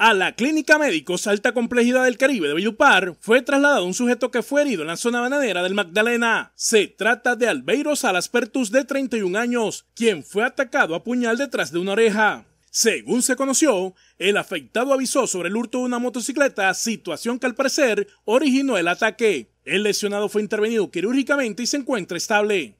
A la Clínica Médicos Alta Complejidad del Caribe de Villupar, fue trasladado un sujeto que fue herido en la zona bananera del Magdalena. Se trata de Albeiro Salas Pertus de 31 años, quien fue atacado a puñal detrás de una oreja. Según se conoció, el afectado avisó sobre el hurto de una motocicleta, situación que al parecer originó el ataque. El lesionado fue intervenido quirúrgicamente y se encuentra estable.